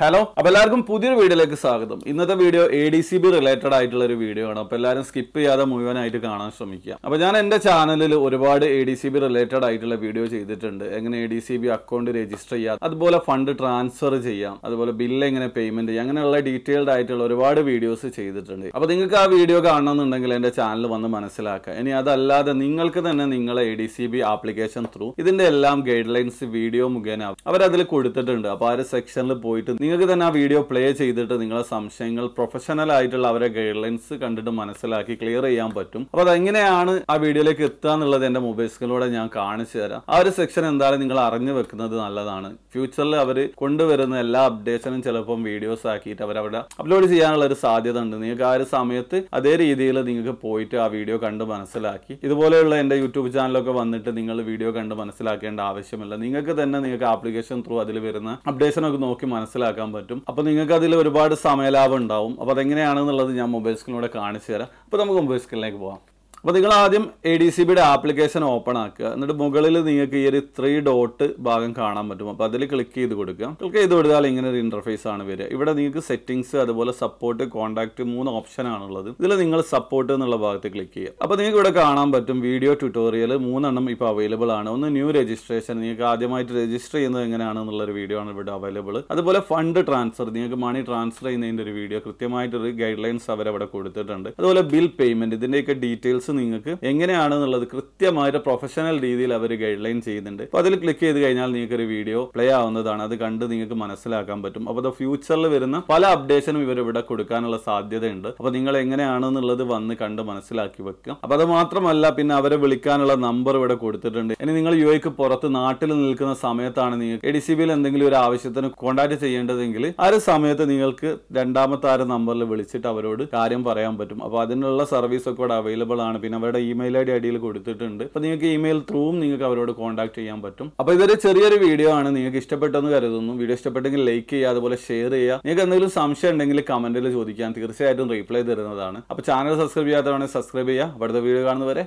hello അപ്പോൾ എല്ലാവർക്കും പുതിയൊരു വീഡിയോയിലേക്ക് സ്വാഗതം ഇന്നത്തെ video A D C B related ആയിട്ടുള്ള ഒരു വീഡിയോ ആണ് അപ്പോൾ എല്ലാവരും സ്കിപ്പ് ചെയ്യാതെ മുഴുവനായിട്ട് കാണാൻ ശ്രമിക്കുക അപ്പോൾ ഞാൻ എൻ്റെ ചാനലിൽ ഒരുപാട് A D C B related ആയിട്ടുള്ള വീഡിയോ ചെയ്തിട്ടുണ്ട് എങ്ങനെ A D C B account register ചെയ്യാം അതുപോലെ ഫണ്ട് ട്രാൻസ്ഫർ ചെയ്യാം അതുപോലെ ബില്ല് എങ്ങനെ പേയ്മെന്റ് ചെയ്യാം അങ്ങനെയുള്ള ഡീറ്റെയിൽഡ് ആയിട്ടുള്ള ഒരുപാട് വീഡിയോസ് ചെയ്തിട്ടുണ്ട് അപ്പോൾ നിങ്ങൾക്ക് ആ വീഡിയോ കാണണമെന്നുണ്ടെങ്കിൽ എൻ്റെ ചാനൽ വന്ന് മനസ്സിലാക്കുക ഇനി അതല്ലാതെ നിങ്ങൾക്ക് തന്നെ നിങ്ങളെ A D C B application through ഇതിൻ്റെ എല്ലാം ഗൈഡ് ലൈൻസ് വീഡിയോ മുഖേന അവരതിൽ കൊടുത്തിട്ടുണ്ട് അപ്പോൾ ആ ഒരു സെക്ഷനിൽ പോയിട്ട് നിങ്ങൾക്ക് തന്നെ ആ വീഡിയോ പ്ലേ ചെയ്തിട്ട് നിങ്ങളെ സംശയങ്ങൾ പ്രൊഫഷണൽ ആയിട്ടുള്ള അവരെ ഗൈഡ്ലൈൻസ് കണ്ടിട്ട് മനസ്സിലാക്കി ക്ലിയർ ചെയ്യാൻ പറ്റും അപ്പോൾ അതെങ്ങനെയാണ് ആ വീഡിയോയിലേക്ക് എത്തുക എന്നുള്ളത് എന്റെ മൊബൈൽ സ്ക്രീനിലൂടെ ഞാൻ കാണിച്ചു തരാം ആ ഒരു സെക്ഷൻ എന്തായാലും നിങ്ങൾ അറിഞ്ഞു വെക്കുന്നത് നല്ലതാണ് ഫ്യൂച്ചറിൽ അവർ കൊണ്ടുവരുന്ന എല്ലാ അപ്ഡേഷനും ചിലപ്പം വീഡിയോസ് ആക്കിയിട്ട് അവരവിടെ അപ്ലോഡ് ചെയ്യാനുള്ള ഒരു സാധ്യത ഉണ്ട് നിങ്ങൾക്ക് ആ ഒരു സമയത്ത് അതേ രീതിയിൽ നിങ്ങൾക്ക് പോയിട്ട് ആ വീഡിയോ കണ്ട് മനസ്സിലാക്കി ഇതുപോലെയുള്ള എൻ്റെ യൂട്യൂബ് ചാനലൊക്കെ വന്നിട്ട് നിങ്ങൾ വീഡിയോ കണ്ട് മനസ്സിലാക്കേണ്ട ആവശ്യമില്ല നിങ്ങൾക്ക് തന്നെ നിങ്ങൾക്ക് ആപ്ലിക്കേഷൻ ത്രൂ അതിൽ വരുന്ന അപ്ഡേഷനൊക്കെ നോക്കി മനസ്സിലാക്കി ഉണ്ടാക്കാൻ പറ്റും അപ്പോൾ നിങ്ങൾക്ക് അതിൽ ഒരുപാട് സമയലാഭം ഉണ്ടാവും അപ്പോൾ അതെങ്ങനെയാണെന്നുള്ളത് ഞാൻ മൊബൈൽ സ്ക്രീനിലൂടെ കാണിച്ചു തരാം അപ്പോൾ നമുക്ക് മൊബൈൽ സ്ക്രീനിലേക്ക് പോകാം അപ്പോൾ നിങ്ങൾ ആദ്യം എ ഡി സി ബിയുടെ ആപ്ലിക്കേഷൻ ഓപ്പൺ ആക്കുക എന്നിട്ട് മുകളിൽ നിങ്ങൾക്ക് ഈ ഒരു ത്രീ ഡോട്ട് ഭാഗം കാണാൻ പറ്റും അപ്പോൾ അതിൽ ക്ലിക്ക് ചെയ്ത് കൊടുക്കുക ക്ലിക്ക് ചെയ്ത് കൊടുത്താൽ ഇങ്ങനെ ഒരു ഇന്റർഫേസ് ആണ് വരിക ഇവിടെ നിങ്ങൾക്ക് സെറ്റിംഗ്സ് അതുപോലെ സപ്പോർട്ട് കോൺടാക്ട് മൂന്ന് ഓപ്ഷൻ ആണുള്ളത് ഇതിൽ നിങ്ങൾ സപ്പോർട്ട് എന്നുള്ള ഭാഗത്ത് ക്ലിക്ക് ചെയ്യുക അപ്പോൾ നിങ്ങൾക്ക് ഇവിടെ കാണാൻ പറ്റും വീഡിയോ ട്യൂട്ടോറിയൽ മൂന്നെണ്ണം ഇപ്പോൾ അവൈലബിൾ ആണ് ഒന്ന് ന്യൂ രജിസ്ട്രേഷൻ നിങ്ങൾക്ക് ആദ്യമായിട്ട് രജിസ്റ്റർ ചെയ്യുന്നത് എങ്ങനെയാണ് ഒരു വീഡിയോ ആണ് ഇവിടെ അവൈലബിൾ അതുപോലെ ഫണ്ട് ട്രാൻസ്ഫർ നിങ്ങൾക്ക് മണി ട്രാൻസ്ഫർ ചെയ്യുന്നതിൻ്റെ ഒരു വീഡിയോ കൃത്യമായിട്ടൊരു ഗൈഡ് ലൈൻസ് അവരവിടെ കൊടുത്തിട്ടുണ്ട് അതുപോലെ ബിൽ പേയ്മെൻറ്റ് ഇതിൻ്റെയൊക്കെ ഡീറ്റെയിൽസ് നിങ്ങൾക്ക് എങ്ങനെയാണ് എന്നുള്ളത് കൃത്യമായിട്ട് പ്രൊഫഷണൽ രീതിയിൽ അവർ ഗൈഡ് ലൈൻ ചെയ്യുന്നുണ്ട് അപ്പോൾ അതിൽ ക്ലിക്ക് ചെയ്ത് കഴിഞ്ഞാൽ നിങ്ങൾക്ക് ഒരു വീഡിയോ പ്ലേ ആവുന്നതാണ് അത് കണ്ട് നിങ്ങൾക്ക് മനസ്സിലാക്കാൻ പറ്റും അപ്പോൾ ഫ്യൂച്ചറിൽ വരുന്ന പല അപ്ഡേഷനും ഇവർ ഇവിടെ കൊടുക്കാനുള്ള സാധ്യതയുണ്ട് അപ്പോൾ നിങ്ങൾ എങ്ങനെയാണെന്നുള്ളത് വന്ന് കണ്ട് മനസ്സിലാക്കി വെക്കുക അപ്പോൾ അത് മാത്രമല്ല പിന്നെ അവരെ വിളിക്കാനുള്ള നമ്പർ ഇവിടെ കൊടുത്തിട്ടുണ്ട് ഇനി നിങ്ങൾ യു എക്ക് പുറത്ത് നാട്ടിൽ നിൽക്കുന്ന സമയത്താണ് നിങ്ങൾക്ക് എ ഡി സി ബിയിൽ എന്തെങ്കിലും ഒരു ആവശ്യത്തിന് കോണ്ടാക്ട് ചെയ്യേണ്ടതെങ്കിൽ ആ ഒരു സമയത്ത് നിങ്ങൾക്ക് രണ്ടാമത്തെ ആ ഒരു നമ്പറിൽ വിളിച്ചിട്ട് അവരോട് കാര്യം പറയാൻ പറ്റും അപ്പോൾ അതിനുള്ള സർവീസ് ഒക്കെ ഇവിടെ അവൈലബിൾ ആണ് പിന്നെ അവരുടെ ഇമെയിൽ ഐ ഡി അടിയിൽ കൊടുത്തിട്ടുണ്ട് അപ്പോൾ നിങ്ങൾക്ക് ഇമെയിൽ ത്രൂവും നിങ്ങൾക്ക് അവരോട് കോൺടാക്ട് ചെയ്യാൻ പറ്റും അപ്പോൾ ഇതൊരു ചെറിയൊരു വീഡിയോ ആണ് നിങ്ങൾക്ക് ഇഷ്ടപ്പെട്ടെന്ന് കരുതുന്നു വീഡിയോ ഇഷ്ടപ്പെട്ടെങ്കിൽ ലൈക്ക് ചെയ്യുക അതുപോലെ ഷെയർ ചെയ്യുക നിങ്ങൾക്ക് എന്തെങ്കിലും സംശയം ഉണ്ടെങ്കിൽ കമന്റിൽ ചോദിക്കാൻ തീർച്ചയായിട്ടും റീപ്ലൈ തരുന്നതാണ് അപ്പോൾ ചാനൽ സബ്സ്ക്രൈബ് ചെയ്യാത്തവരാണെങ്കിൽ സബ്സ്ക്രൈബ് ചെയ്യുക അടുത്ത വീഡിയോ കാണുന്നവരെ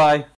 ബൈ